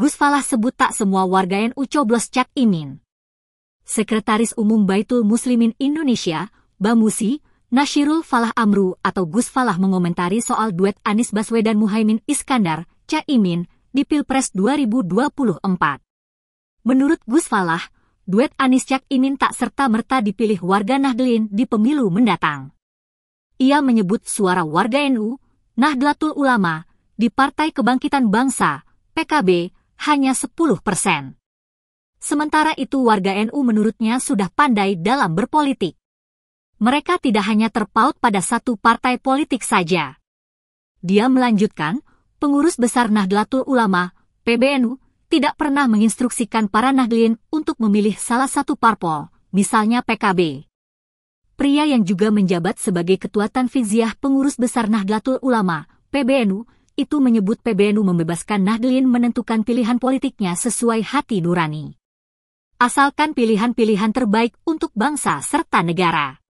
Gus Falah sebut tak semua warga NU coblos Cak Imin. Sekretaris Umum Baitul Muslimin Indonesia, Bamusi, Nashirul Falah Amru atau Gus Falah mengomentari soal duet Anies Baswedan Muhaimin Iskandar, Cak Imin, di Pilpres 2024. Menurut Gus Falah, duet Anies Cak Imin tak serta-merta dipilih warga Nahdlin di pemilu mendatang. Ia menyebut suara warga NU, Nahdlatul Ulama, di Partai Kebangkitan Bangsa, PKB, hanya 10 persen. Sementara itu warga NU menurutnya sudah pandai dalam berpolitik. Mereka tidak hanya terpaut pada satu partai politik saja. Dia melanjutkan, pengurus besar Nahdlatul Ulama, PBNU, tidak pernah menginstruksikan para Nahdlin untuk memilih salah satu parpol, misalnya PKB. Pria yang juga menjabat sebagai ketua Tanfiziah Pengurus Besar Nahdlatul Ulama, PBNU, itu menyebut PBNU membebaskan Nahdlin menentukan pilihan politiknya sesuai hati nurani. Asalkan pilihan-pilihan terbaik untuk bangsa serta negara.